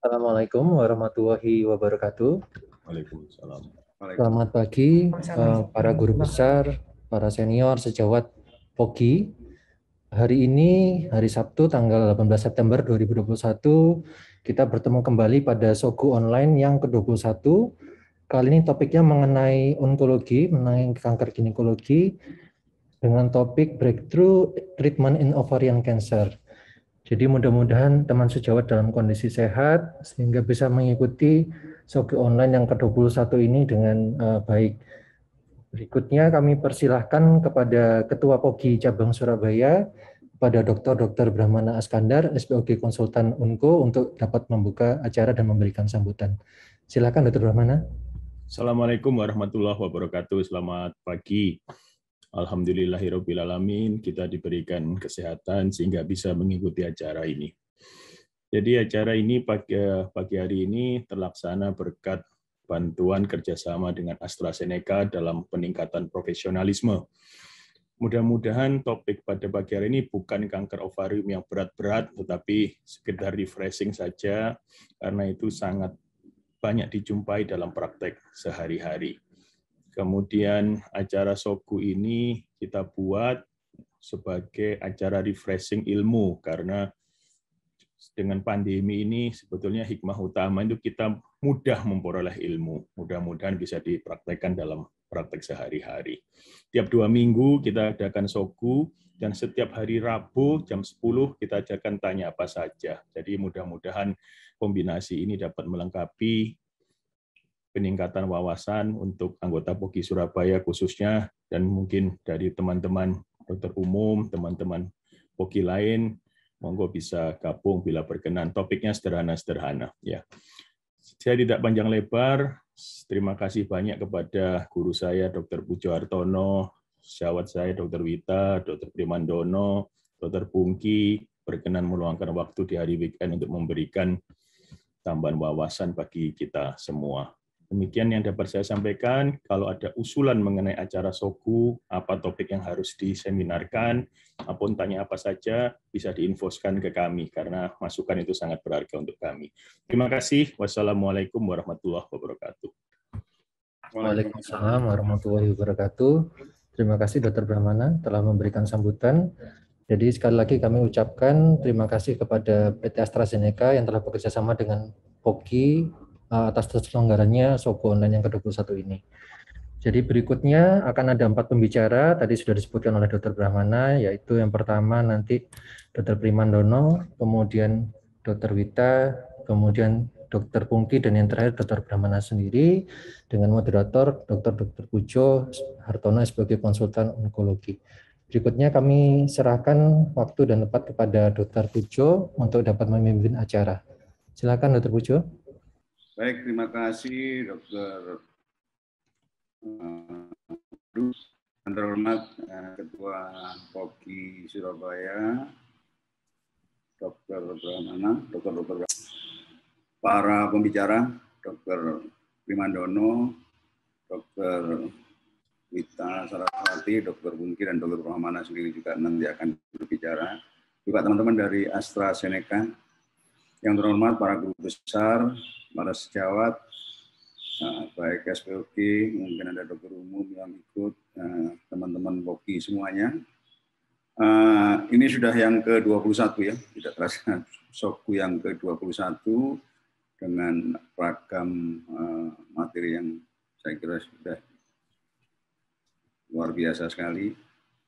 Assalamualaikum warahmatullahi wabarakatuh. Waalaikumsalam. Selamat pagi uh, para guru besar, para senior sejawat Poki. Hari ini hari Sabtu tanggal 18 September 2021 kita bertemu kembali pada soku Online yang ke-21. Kali ini topiknya mengenai onkologi, mengenai kanker ginekologi dengan topik breakthrough treatment in ovarian cancer. Jadi mudah-mudahan teman sejawat dalam kondisi sehat sehingga bisa mengikuti Soki Online yang ke-21 ini dengan uh, baik. Berikutnya kami persilahkan kepada Ketua Pogi Cabang Surabaya, kepada Dr. Dr. Brahmana Askandar, SPOG Konsultan UNKO untuk dapat membuka acara dan memberikan sambutan. Silakan Dr. Brahmana. Assalamualaikum warahmatullahi wabarakatuh. Selamat pagi. Alhamdulillahirobbilalamin kita diberikan kesehatan sehingga bisa mengikuti acara ini. Jadi acara ini pagi, pagi hari ini terlaksana berkat bantuan kerjasama dengan AstraZeneca dalam peningkatan profesionalisme. Mudah-mudahan topik pada pagi hari ini bukan kanker ovarium yang berat-berat, tetapi sekedar refreshing saja, karena itu sangat banyak dijumpai dalam praktek sehari-hari. Kemudian acara Soku ini kita buat sebagai acara refreshing ilmu karena dengan pandemi ini sebetulnya hikmah utama itu kita mudah memperoleh ilmu. Mudah-mudahan bisa dipraktekkan dalam praktek sehari-hari. Tiap dua minggu kita adakan soku dan setiap hari Rabu jam 10 kita adakan tanya apa saja. Jadi mudah-mudahan kombinasi ini dapat melengkapi peningkatan wawasan untuk anggota Poki Surabaya khususnya dan mungkin dari teman-teman dokter umum, teman-teman Poki lain, monggo bisa gabung bila berkenan. Topiknya sederhana-sederhana ya. Saya tidak panjang lebar. Terima kasih banyak kepada guru saya Dr. Pujo Hartono, sahabat saya Dr. Wita, Dr. Primandono, Dr. Pungki berkenan meluangkan waktu di hari weekend untuk memberikan tambahan wawasan bagi kita semua. Demikian yang dapat saya sampaikan. Kalau ada usulan mengenai acara soku apa topik yang harus diseminarkan, apapun tanya apa saja, bisa diinfoskan ke kami, karena masukan itu sangat berharga untuk kami. Terima kasih. Wassalamualaikum warahmatullahi wabarakatuh. Waalaikumsalam warahmatullahi wabarakatuh. Terima kasih Dr. Brahmana telah memberikan sambutan. Jadi sekali lagi kami ucapkan terima kasih kepada PT AstraZeneca yang telah bekerja sama dengan POKI Eh, atas terselenggaranya Sogo Online yang ke-21 ini. Jadi berikutnya akan ada empat pembicara, tadi sudah disebutkan oleh Dr. Brahmana, yaitu yang pertama nanti Dr. Dono, kemudian Dr. Wita, kemudian Dr. Pungki, dan yang terakhir Dr. Brahmana sendiri, dengan moderator Dr. Dr. Pujo Hartono sebagai konsultan onkologi. Berikutnya kami serahkan waktu dan tempat kepada Dr. Pujo untuk dapat memimpin acara. Silakan Dr. Pujo. Baik, terima kasih Dr. Eh, dus, yang terhormat eh, Ketua Poki Surabaya, Dr. Brahmana, Dr. Dr. Para pembicara, Dr. Primandono, Dr. Wita Saraswati, Dr. Bungki, dan Dr. Rahmana sendiri juga nanti akan berbicara. Juga teman-teman dari AstraZeneca, yang terhormat para guru besar, para sejawat, eh, baik SPOK, mungkin ada dokter umum yang ikut, eh, teman-teman Boki semuanya. Eh, ini sudah yang ke-21 ya, tidak terasa Soku yang ke-21 dengan ragam materi yang saya kira sudah luar biasa sekali.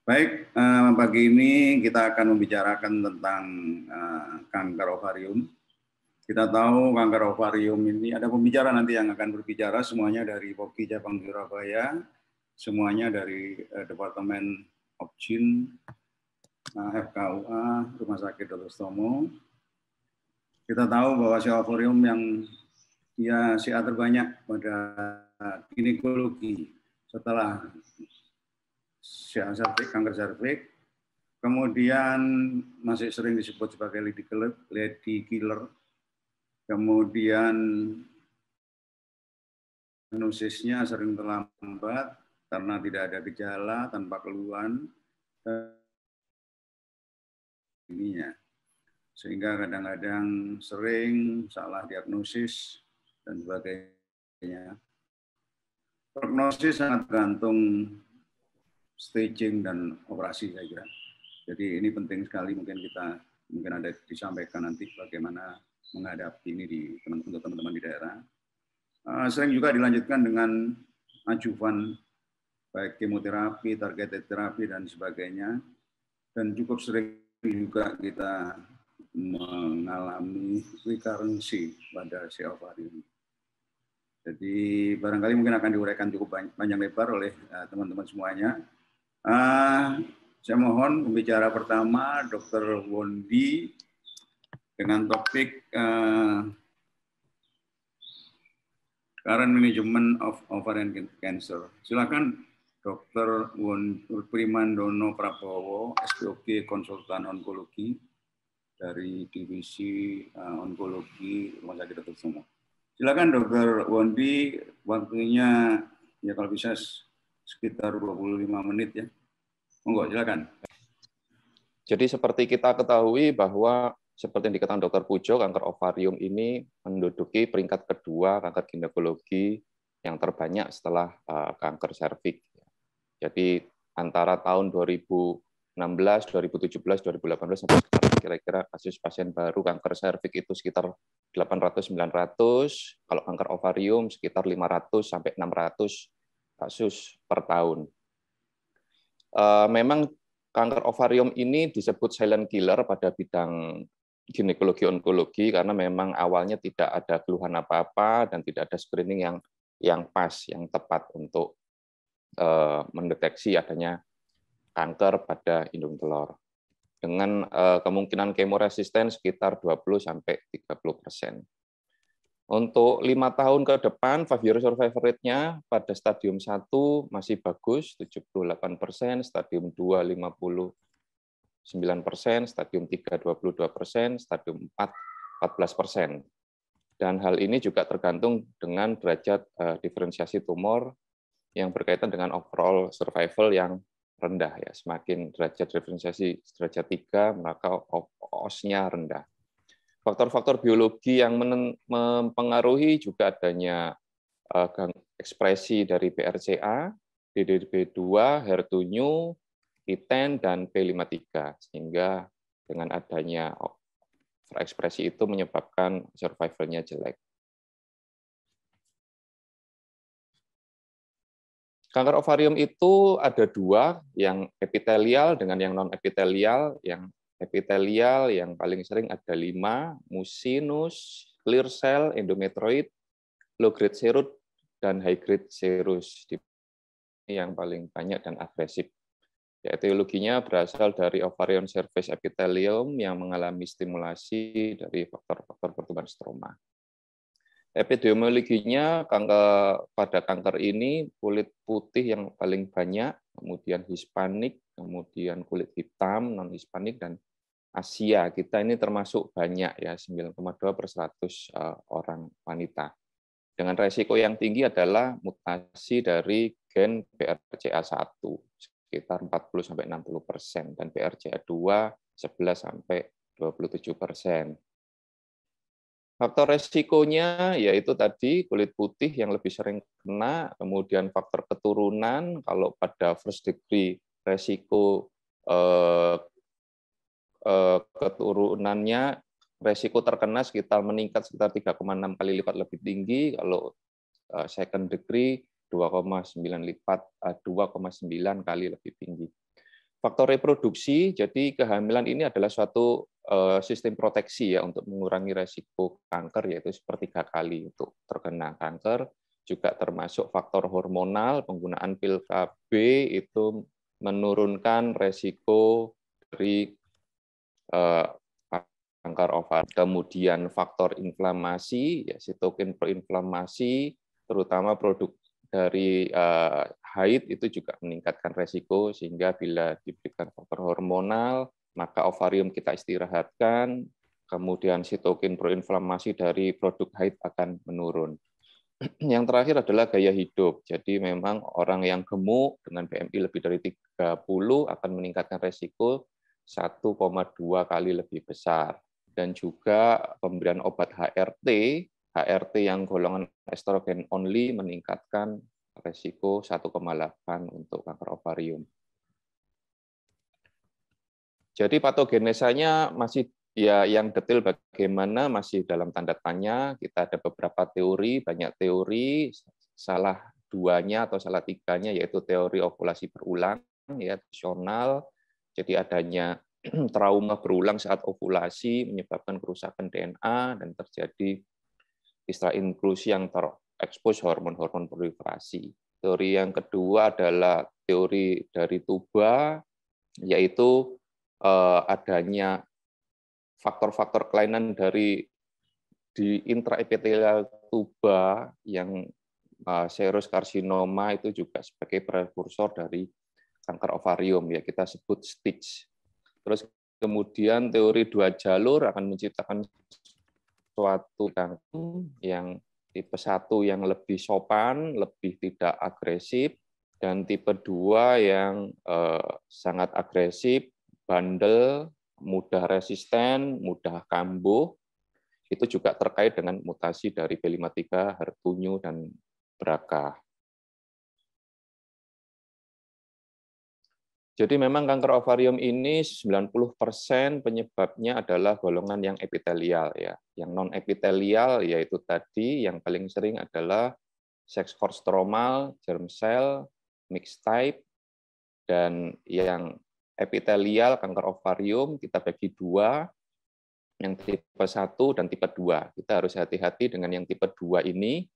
Baik, pagi ini kita akan membicarakan tentang kanker ovarium kita tahu kanker ovarium ini ada pembicara nanti yang akan berbicara semuanya dari Boki Jepang Surabaya, semuanya dari eh, Departemen Opjin, eh, FKUA, Rumah Sakit Dr. Stomo. Kita tahu bahwa si ovarium yang ya CA terbanyak pada ginekologi setelah si cervix, kanker cervix, kemudian masih sering disebut sebagai lady killer, lady killer kemudian diagnosisnya sering terlambat karena tidak ada gejala tanpa keluhan ininya sehingga kadang-kadang sering salah diagnosis dan sebagainya prognosis sangat gantung staging dan operasi saya jadi ini penting sekali mungkin kita mungkin ada disampaikan nanti bagaimana menghadapi ini di teman-teman di daerah. Eh, sering juga dilanjutkan dengan acuan baik kemoterapi, target terapi dan sebagainya. Dan cukup sering juga kita mengalami recurrency pada ini. Jadi barangkali mungkin akan diuraikan cukup panjang lebar oleh eh, teman-teman semuanya. Eh, saya mohon pembicara pertama Dr. Wondi dengan topik uh, Current Management of Ovarian Cancer. Silakan Dr. Won Priman Dono Prabowo, SPOK Konsultan Onkologi dari Divisi eh, Onkologi Rumah Sakit Dr. Sumo. Silakan Dr. Wondi, waktunya ya kalau bisa sekitar 25 menit ya. Monggo, silakan. Jadi seperti kita ketahui bahwa seperti yang dikatakan dokter Pujo, kanker ovarium ini menduduki peringkat kedua kanker ginekologi yang terbanyak setelah eh, kanker serviks. Jadi antara tahun 2016, 2017, 2018 sampai sekarang kira-kira kasus pasien baru kanker serviks itu sekitar 800-900, kalau kanker ovarium sekitar 500 sampai 600 kasus per tahun. Eh, memang kanker ovarium ini disebut silent killer pada bidang ginekologi-onkologi karena memang awalnya tidak ada keluhan apa-apa dan tidak ada screening yang yang pas, yang tepat untuk uh, mendeteksi adanya kanker pada indung telur. Dengan uh, kemungkinan kemoresisten sekitar 20 sampai 30 persen. Untuk lima tahun ke depan, five year survival rate-nya pada stadium 1 masih bagus, 78 persen, stadium 2 50 9 persen, stadium 3 22 persen, stadium 4 14 persen. Dan hal ini juga tergantung dengan derajat eh, diferensiasi tumor yang berkaitan dengan overall survival yang rendah ya. Semakin derajat diferensiasi derajat 3 maka OS-nya rendah. Faktor-faktor biologi yang mempengaruhi juga adanya eh, ekspresi dari BRCA, DDB2, HER2 new, P10 dan P53 sehingga dengan adanya ekspresi itu menyebabkan survivalnya jelek. Kanker ovarium itu ada dua, yang epitelial dengan yang non epitelial. Yang epitelial yang paling sering ada lima, musinus, clear cell, endometroid, low grade serut, dan high grade serus yang paling banyak dan agresif. Ya, etiologinya berasal dari ovarian surface epithelium yang mengalami stimulasi dari faktor-faktor pertumbuhan stroma. Epidemiologinya kanker, pada kanker ini kulit putih yang paling banyak, kemudian Hispanik, kemudian kulit hitam, non-Hispanik, dan Asia. Kita ini termasuk banyak ya, 9,2 per 100 eh, orang wanita. Dengan resiko yang tinggi adalah mutasi dari gen BRCA1 sekitar 40 sampai 60 persen dan BRCA 2 11 sampai 27 persen. Faktor resikonya yaitu tadi kulit putih yang lebih sering kena, kemudian faktor keturunan kalau pada first degree resiko eh, eh, keturunannya resiko terkena sekitar meningkat sekitar 3,6 kali lipat lebih tinggi kalau eh, second degree 2,9 lipat 2,9 eh, kali lebih tinggi. Faktor reproduksi, jadi kehamilan ini adalah suatu eh, sistem proteksi ya untuk mengurangi resiko kanker yaitu sepertiga kali untuk terkena kanker juga termasuk faktor hormonal penggunaan pil KB itu menurunkan resiko dari eh, kanker ovar. Kemudian faktor inflamasi, ya sitokin proinflamasi, terutama produk dari uh, haid itu juga meningkatkan resiko sehingga bila diberikan faktor hormonal maka ovarium kita istirahatkan, kemudian sitokin proinflamasi dari produk haid akan menurun. Yang terakhir adalah gaya hidup. Jadi memang orang yang gemuk dengan BMI lebih dari 30 akan meningkatkan resiko 1,2 kali lebih besar. Dan juga pemberian obat HRT HRT yang golongan estrogen only meningkatkan resiko 1,8 untuk kanker ovarium. Jadi patogenesanya masih ya yang detail bagaimana masih dalam tanda tanya. Kita ada beberapa teori, banyak teori, salah duanya atau salah tiganya yaitu teori ovulasi berulang ya tradisional. Jadi adanya trauma berulang saat ovulasi menyebabkan kerusakan DNA dan terjadi istilah inklusi yang terekspos hormon-hormon proliferasi. Teori yang kedua adalah teori dari tuba, yaitu eh, adanya faktor-faktor kelainan dari di intraepitelial tuba yang uh, eh, serus karsinoma itu juga sebagai prekursor dari kanker ovarium ya kita sebut stitch. Terus kemudian teori dua jalur akan menciptakan suatu yang yang tipe satu yang lebih sopan, lebih tidak agresif, dan tipe dua yang eh, sangat agresif, bandel, mudah resisten, mudah kambuh, itu juga terkait dengan mutasi dari B53, Hartunyu, dan Braka. Jadi memang kanker ovarium ini 90% penyebabnya adalah golongan yang epitelial ya. Yang non epitelial yaitu tadi yang paling sering adalah sex force stromal, germ cell, mixed type dan yang epitelial kanker ovarium kita bagi dua yang tipe 1 dan tipe 2. Kita harus hati-hati dengan yang tipe 2 ini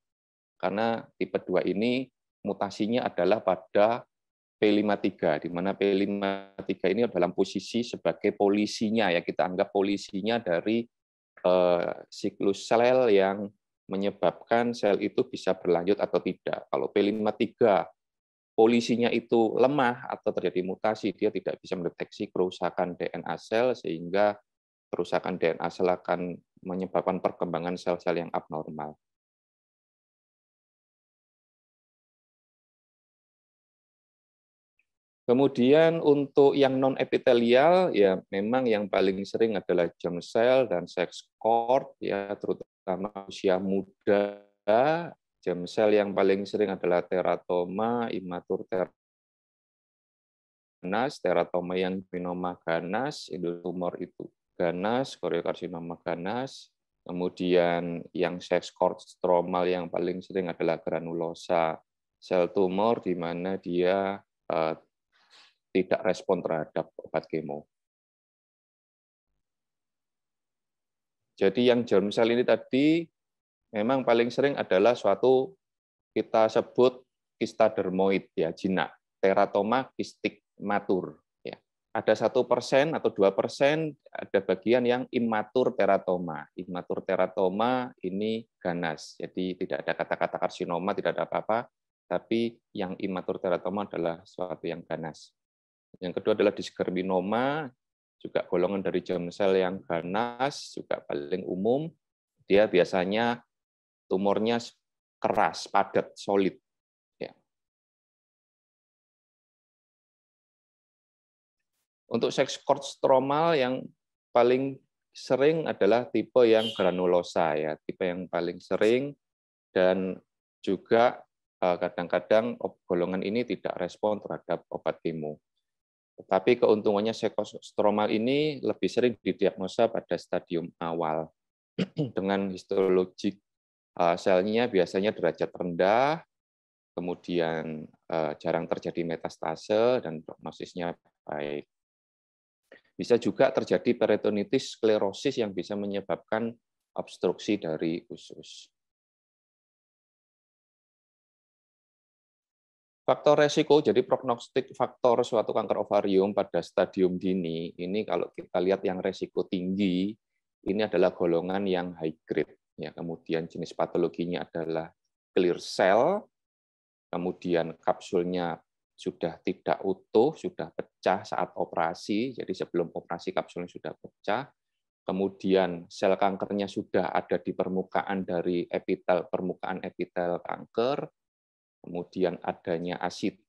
karena tipe 2 ini mutasinya adalah pada P53 di mana P53 ini dalam posisi sebagai polisinya ya kita anggap polisinya dari eh, siklus sel yang menyebabkan sel itu bisa berlanjut atau tidak. Kalau P53 polisinya itu lemah atau terjadi mutasi, dia tidak bisa mendeteksi kerusakan DNA sel sehingga kerusakan DNA sel akan menyebabkan perkembangan sel-sel yang abnormal. Kemudian untuk yang non epitelial ya memang yang paling sering adalah germ cell dan sex cord ya terutama usia muda. Germ cell yang paling sering adalah teratoma, imatur ganas, teratoma yang pinoma ganas, endotumor itu ganas, koriokarsinoma ganas. Kemudian yang sex cord stromal yang paling sering adalah granulosa sel tumor di mana dia eh, tidak respon terhadap obat kemo. Jadi yang germ cell ini tadi memang paling sering adalah suatu kita sebut kista dermoid ya jinak, teratoma kistik matur. Ya. Ada satu persen atau dua persen ada bagian yang imatur teratoma. Imatur teratoma ini ganas, jadi tidak ada kata-kata karsinoma, tidak ada apa-apa, tapi yang imatur teratoma adalah suatu yang ganas. Yang kedua adalah diskriminoma juga golongan dari germ sel yang ganas, juga paling umum. Dia biasanya tumornya keras, padat, solid. Ya. Untuk seks cord stromal yang paling sering adalah tipe yang granulosa ya, tipe yang paling sering dan juga eh, kadang-kadang golongan ini tidak respon terhadap obat kemo. Tetapi keuntungannya sekostromal ini lebih sering didiagnosa pada stadium awal dengan histologik eh, selnya biasanya derajat rendah, kemudian eh, jarang terjadi metastase dan prognosisnya baik. Bisa juga terjadi peritonitis sklerosis yang bisa menyebabkan obstruksi dari usus. Faktor resiko, jadi prognostik faktor suatu kanker ovarium pada stadium dini, ini kalau kita lihat yang resiko tinggi, ini adalah golongan yang high grade. Ya, kemudian jenis patologinya adalah clear cell, kemudian kapsulnya sudah tidak utuh, sudah pecah saat operasi, jadi sebelum operasi kapsulnya sudah pecah, kemudian sel kankernya sudah ada di permukaan dari epitel permukaan epitel kanker, kemudian adanya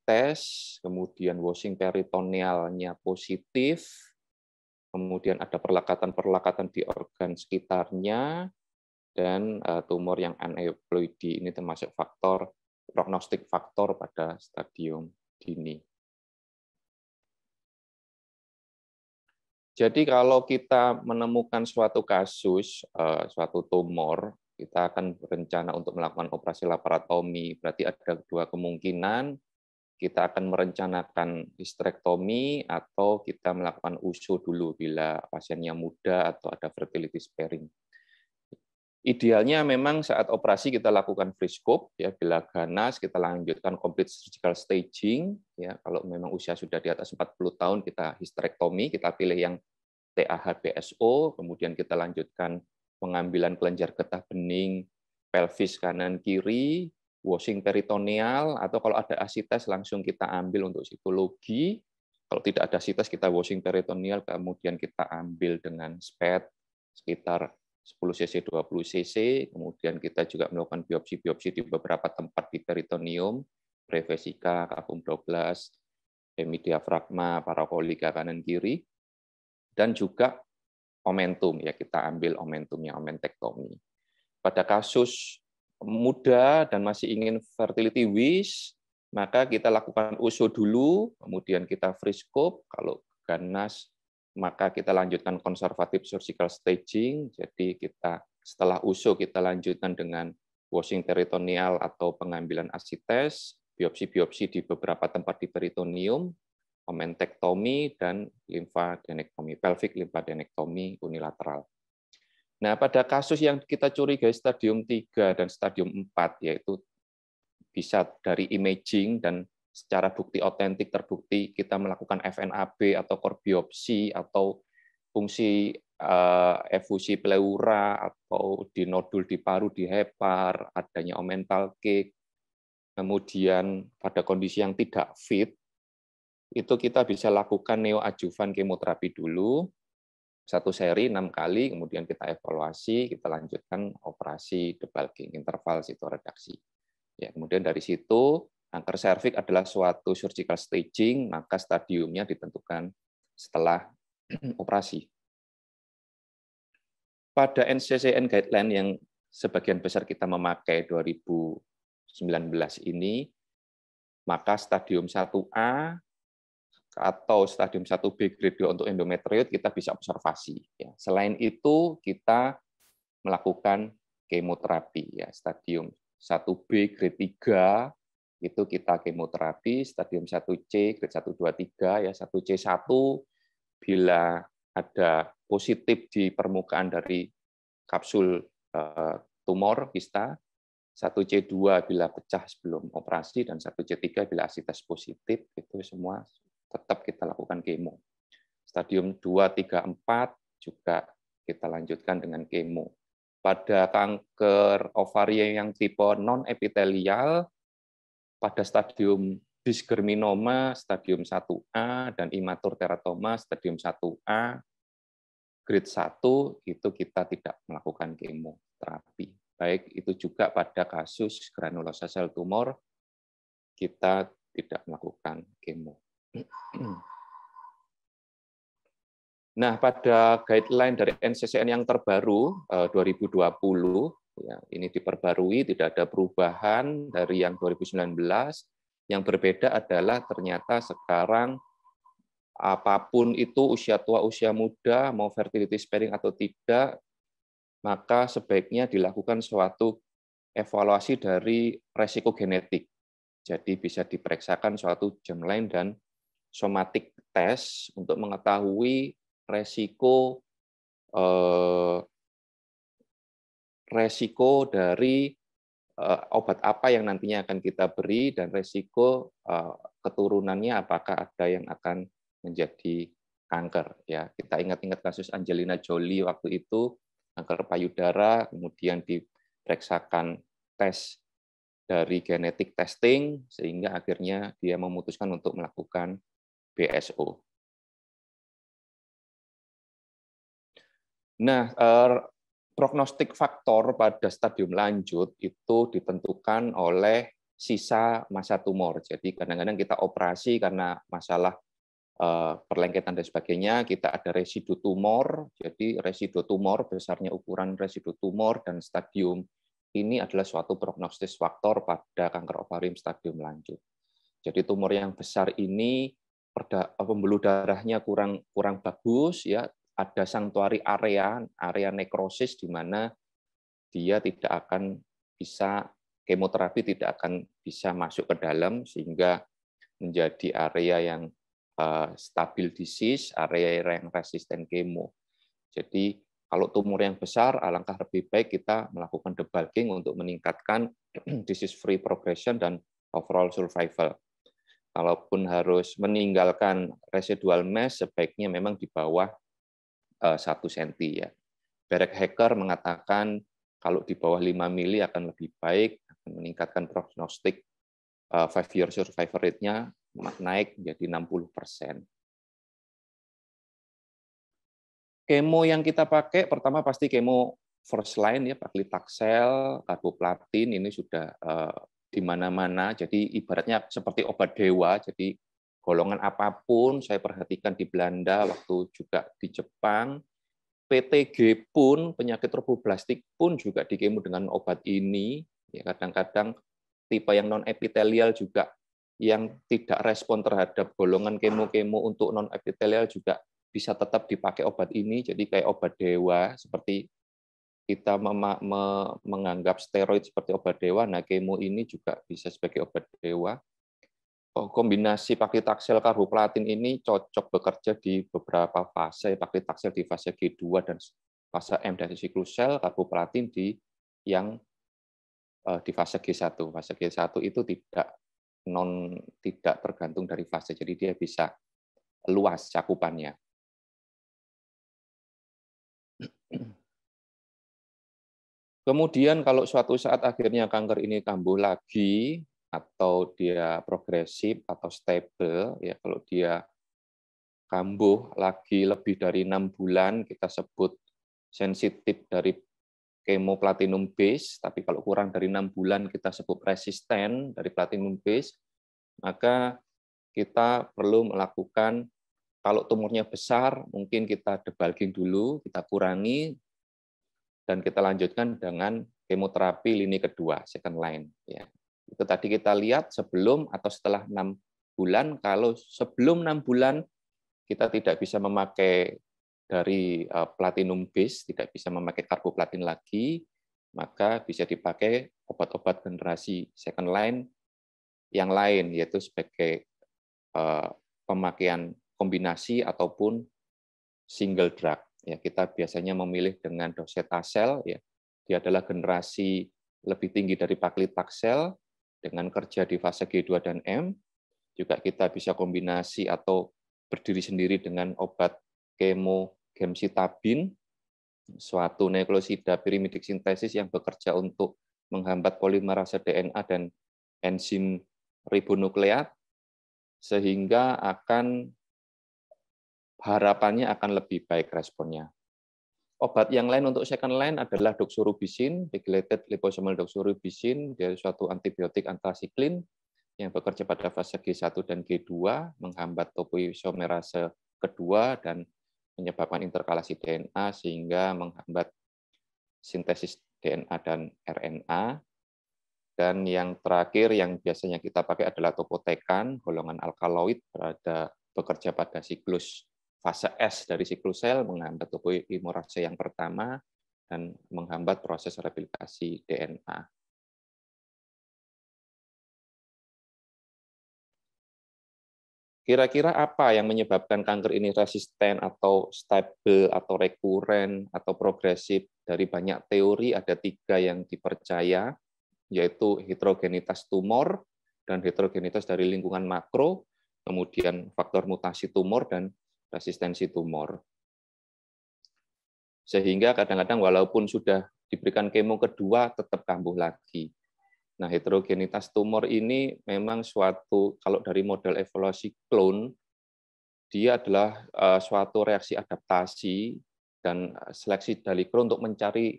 test, kemudian washing peritonealnya positif, kemudian ada perlekatan-perlekatan di organ sekitarnya, dan eh, tumor yang aneuploid ini termasuk faktor prognostik faktor pada stadium dini. Jadi kalau kita menemukan suatu kasus, eh, suatu tumor kita akan berencana untuk melakukan operasi laparotomi. Berarti ada dua kemungkinan, kita akan merencanakan histerektomi atau kita melakukan usu dulu bila pasiennya muda atau ada fertility sparing. Idealnya memang saat operasi kita lakukan free scope ya bila ganas kita lanjutkan complete surgical staging ya kalau memang usia sudah di atas 40 tahun kita histerektomi kita pilih yang TAHBSO. kemudian kita lanjutkan pengambilan kelenjar getah bening pelvis kanan kiri, washing peritoneal, atau kalau ada asites langsung kita ambil untuk sitologi Kalau tidak ada asites kita washing peritoneal, kemudian kita ambil dengan SPED sekitar 10 cc, 20 cc, kemudian kita juga melakukan biopsi-biopsi di beberapa tempat di peritoneum, prevesika kapum 12, hemidiafragma, parakolika kanan kiri, dan juga momentum ya kita ambil momentumnya omentektomi. Pada kasus muda dan masih ingin fertility wish, maka kita lakukan uso dulu, kemudian kita free scope, kalau ganas maka kita lanjutkan konservatif surgical staging, jadi kita setelah uso kita lanjutkan dengan washing peritoneal atau pengambilan asites, biopsi-biopsi di beberapa tempat di peritoneum, omentektomi dan limfadenektomi, pelvic limfadenektomi unilateral. Nah, pada kasus yang kita curigai stadium 3 dan stadium 4 yaitu bisa dari imaging dan secara bukti otentik terbukti kita melakukan FNAB atau core biopsi atau fungsi eh, efusi pleura atau di nodul di paru di hepar adanya omental cake kemudian pada kondisi yang tidak fit itu kita bisa lakukan neoadjuvan kemoterapi dulu, satu seri enam kali, kemudian kita evaluasi, kita lanjutkan operasi debulking, interval sitoredaksi. Ya, kemudian dari situ, kanker cervix adalah suatu surgical staging, maka stadiumnya ditentukan setelah operasi. Pada NCCN guideline yang sebagian besar kita memakai 2019 ini, maka stadium 1A atau stadium 1B grade 2 untuk endometriot kita bisa observasi. Ya. Selain itu kita melakukan kemoterapi ya stadium 1B grade 3 itu kita kemoterapi stadium 1C grade 1 2 3 ya 1C1 bila ada positif di permukaan dari kapsul eh, tumor kista 1C2 bila pecah sebelum operasi dan 1C3 bila asitas positif itu semua tetap kita lakukan kemo. Stadium 2, 3, 4 juga kita lanjutkan dengan kemo. Pada kanker ovaria yang tipe non-epitelial, pada stadium disgerminoma stadium 1A dan imatur teratoma stadium 1A grade 1 itu kita tidak melakukan kemoterapi. Baik itu juga pada kasus granulosa sel tumor kita tidak melakukan kemoterapi. Nah, pada guideline dari NCCN yang terbaru 2020, eh, ya, ini diperbarui, tidak ada perubahan dari yang 2019. Yang berbeda adalah ternyata sekarang apapun itu usia tua, usia muda, mau fertility sparing atau tidak, maka sebaiknya dilakukan suatu evaluasi dari resiko genetik. Jadi bisa diperiksakan suatu germline dan somatic test untuk mengetahui resiko eh, resiko dari eh, obat apa yang nantinya akan kita beri dan resiko eh, keturunannya apakah ada yang akan menjadi kanker ya kita ingat-ingat kasus Angelina Jolie waktu itu kanker payudara kemudian diperiksakan tes dari genetik testing sehingga akhirnya dia memutuskan untuk melakukan BSO. Nah, er, prognostik faktor pada stadium lanjut itu ditentukan oleh sisa masa tumor. Jadi kadang-kadang kita operasi karena masalah eh, perlengketan dan sebagainya, kita ada residu tumor. Jadi residu tumor, besarnya ukuran residu tumor dan stadium ini adalah suatu prognostis faktor pada kanker ovarium stadium lanjut. Jadi tumor yang besar ini perda, pembuluh darahnya kurang kurang bagus ya ada sanktuari area area nekrosis di mana dia tidak akan bisa kemoterapi tidak akan bisa masuk ke dalam sehingga menjadi area yang eh, stabil disease, area yang resisten kemo. Jadi kalau tumor yang besar, alangkah lebih baik kita melakukan debulking untuk meningkatkan disease free progression dan overall survival kalaupun harus meninggalkan residual mesh sebaiknya memang di bawah eh, satu senti ya. Berek Hacker mengatakan kalau di bawah 5 mili akan lebih baik, akan meningkatkan prognostik eh, five year survival rate-nya naik jadi 60 persen. Kemo yang kita pakai pertama pasti kemo first line ya paklitaxel, carboplatin ini sudah eh, di mana-mana. Jadi ibaratnya seperti obat dewa. Jadi golongan apapun saya perhatikan di Belanda waktu juga di Jepang PTG pun penyakit plastik pun juga dikemu dengan obat ini ya kadang-kadang tipe yang non epitelial juga yang tidak respon terhadap golongan kemo-kemo untuk non epitelial juga bisa tetap dipakai obat ini jadi kayak obat dewa seperti kita menganggap steroid seperti obat dewa, nah kemo ini juga bisa sebagai obat dewa. Oh, kombinasi taksel karboplatin ini cocok bekerja di beberapa fase, taksel di fase G2 dan fase M dari siklus sel, karboplatin di yang eh, di fase G1. Fase G1 itu tidak non tidak tergantung dari fase, jadi dia bisa luas cakupannya. Kemudian kalau suatu saat akhirnya kanker ini kambuh lagi atau dia progresif atau stable ya kalau dia kambuh lagi lebih dari enam bulan kita sebut sensitif dari kemo platinum base tapi kalau kurang dari enam bulan kita sebut resisten dari platinum base maka kita perlu melakukan kalau tumornya besar mungkin kita debulking dulu kita kurangi dan kita lanjutkan dengan kemoterapi lini kedua second line ya. Itu tadi kita lihat sebelum atau setelah enam bulan kalau sebelum enam bulan kita tidak bisa memakai dari eh, platinum base, tidak bisa memakai karboplatin lagi, maka bisa dipakai obat-obat generasi second line yang lain yaitu sebagai eh, pemakaian kombinasi ataupun single drug Ya, kita biasanya memilih dengan docetaxel ya. Dia adalah generasi lebih tinggi dari taksel dengan kerja di fase G2 dan M. Juga kita bisa kombinasi atau berdiri sendiri dengan obat kemo gemcitabin suatu nukleosida pirimidik sintesis yang bekerja untuk menghambat polimerase DNA dan enzim ribonukleat sehingga akan harapannya akan lebih baik responnya. Obat yang lain untuk second line adalah doxorubicin, pegylated liposomal doxorubicin, yaitu suatu antibiotik antasiklin yang bekerja pada fase G1 dan G2, menghambat topoisomerase kedua dan menyebabkan interkalasi DNA sehingga menghambat sintesis DNA dan RNA. Dan yang terakhir yang biasanya kita pakai adalah topotekan, golongan alkaloid berada bekerja pada siklus fase S dari siklus sel menghambat toko imunorase yang pertama dan menghambat proses replikasi DNA. Kira-kira apa yang menyebabkan kanker ini resisten atau stable atau rekuren atau progresif? Dari banyak teori ada tiga yang dipercaya, yaitu heterogenitas tumor dan heterogenitas dari lingkungan makro, kemudian faktor mutasi tumor dan resistensi tumor. Sehingga kadang-kadang walaupun sudah diberikan kemo kedua tetap kambuh lagi. Nah, heterogenitas tumor ini memang suatu kalau dari model evolusi clone, dia adalah eh, suatu reaksi adaptasi dan eh, seleksi dari klon untuk mencari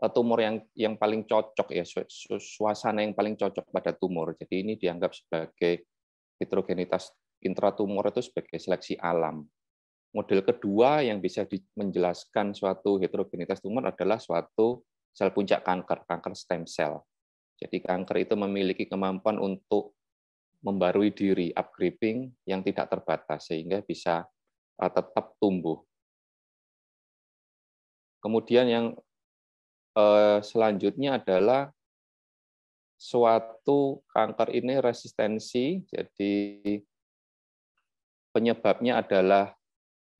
eh, tumor yang yang paling cocok ya suasana yang paling cocok pada tumor. Jadi ini dianggap sebagai heterogenitas intratumor itu sebagai seleksi alam. Model kedua yang bisa menjelaskan suatu heterogenitas tumor adalah suatu sel puncak kanker, kanker stem cell. Jadi kanker itu memiliki kemampuan untuk membarui diri, upgrading yang tidak terbatas, sehingga bisa eh, tetap tumbuh. Kemudian yang eh, selanjutnya adalah suatu kanker ini resistensi, jadi penyebabnya adalah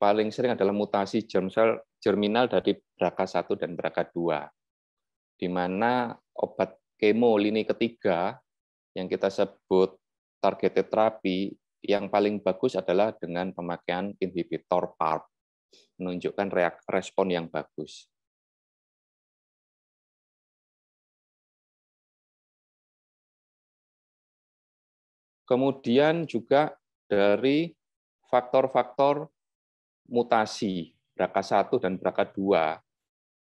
paling sering adalah mutasi germ sel germinal dari BRCA1 dan BRCA2. Di mana obat kemo lini ketiga yang kita sebut targeted terapi yang paling bagus adalah dengan pemakaian inhibitor PARP menunjukkan reak respon yang bagus. Kemudian juga dari faktor-faktor mutasi BRCA 1 dan BRCA 2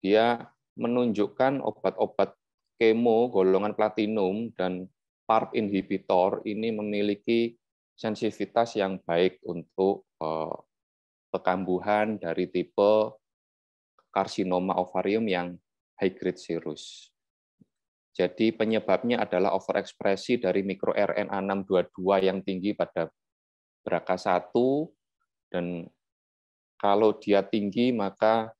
dia menunjukkan obat-obat kemo golongan platinum dan PARP inhibitor ini memiliki sensitivitas yang baik untuk kekambuhan eh, dari tipe karsinoma ovarium yang high grade serous. Jadi penyebabnya adalah overekspresi dari mikro RNA 622 yang tinggi pada beraka satu dan kalau dia tinggi maka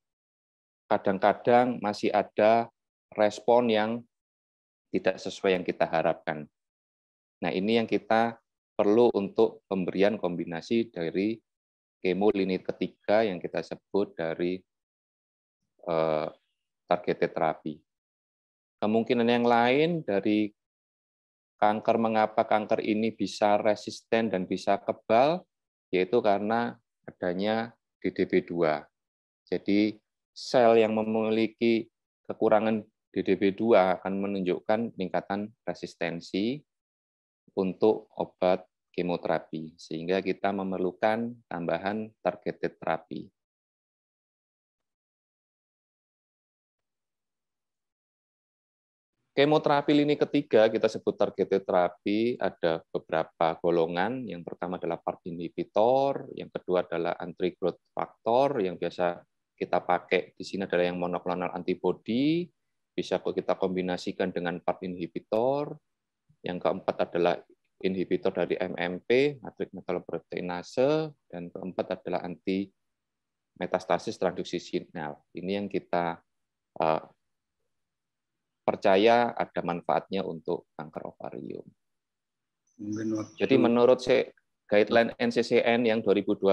kadang-kadang masih ada respon yang tidak sesuai yang kita harapkan. Nah, ini yang kita perlu untuk pemberian kombinasi dari kemo lini ketiga yang kita sebut dari target eh, targeted terapi. Kemungkinan yang lain dari kanker mengapa kanker ini bisa resisten dan bisa kebal, yaitu karena adanya DDP2. Jadi sel yang memiliki kekurangan DDP2 akan menunjukkan peningkatan resistensi untuk obat kemoterapi, sehingga kita memerlukan tambahan targeted terapi. Kemoterapi lini ketiga kita sebut targeted terapi ada beberapa golongan. Yang pertama adalah PARP inhibitor, yang kedua adalah anti growth factor yang biasa kita pakai di sini adalah yang monoklonal antibody, bisa kita kombinasikan dengan PARP inhibitor. Yang keempat adalah inhibitor dari MMP, matrix metalloproteinase, dan keempat adalah anti metastasis transduksi signal. Ini yang kita eh, percaya ada manfaatnya untuk kanker ovarium. Jadi menurut guideline NCCN yang 2020,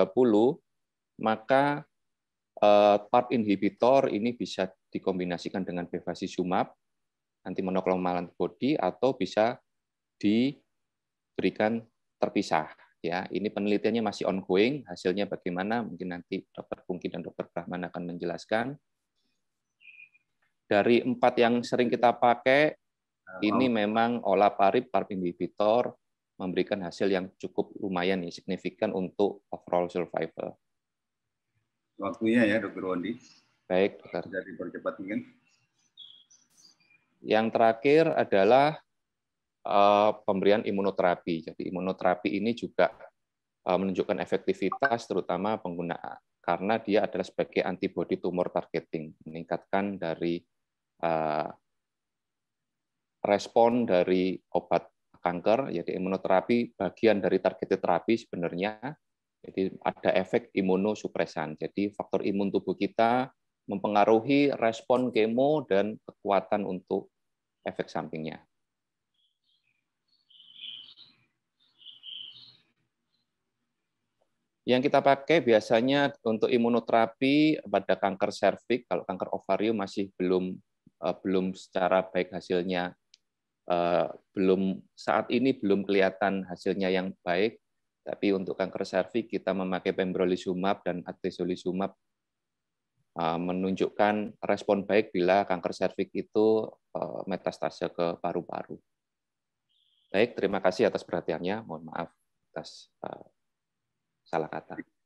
maka eh, PARP inhibitor ini bisa dikombinasikan dengan bevacizumab, anti monoklonal antibody atau bisa diberikan terpisah. Ya, ini penelitiannya masih ongoing, hasilnya bagaimana mungkin nanti Dokter Pungki dan Dokter Brahman akan menjelaskan dari empat yang sering kita pakai, ini memang olah parip inhibitor memberikan hasil yang cukup lumayan nih, signifikan untuk overall survival. Waktunya ya, Dokter Wandi. Baik, Dokter. Jadi percepat mungkin. Yang terakhir adalah uh, pemberian imunoterapi. Jadi imunoterapi ini juga uh, menunjukkan efektivitas, terutama penggunaan karena dia adalah sebagai antibody tumor targeting, meningkatkan dari Eh, respon dari obat kanker, jadi imunoterapi bagian dari targeted terapi sebenarnya. Jadi ada efek imunosupresan. Jadi faktor imun tubuh kita mempengaruhi respon kemo dan kekuatan untuk efek sampingnya. Yang kita pakai biasanya untuk imunoterapi pada kanker serviks, kalau kanker ovarium masih belum uh, belum secara baik hasilnya uh, belum saat ini belum kelihatan hasilnya yang baik tapi untuk kanker serviks kita memakai pembrolizumab dan atezolizumab eh, menunjukkan respon baik bila kanker serviks itu metastase ke paru-paru. Baik, terima kasih atas perhatiannya. Mohon maaf atas salah kata.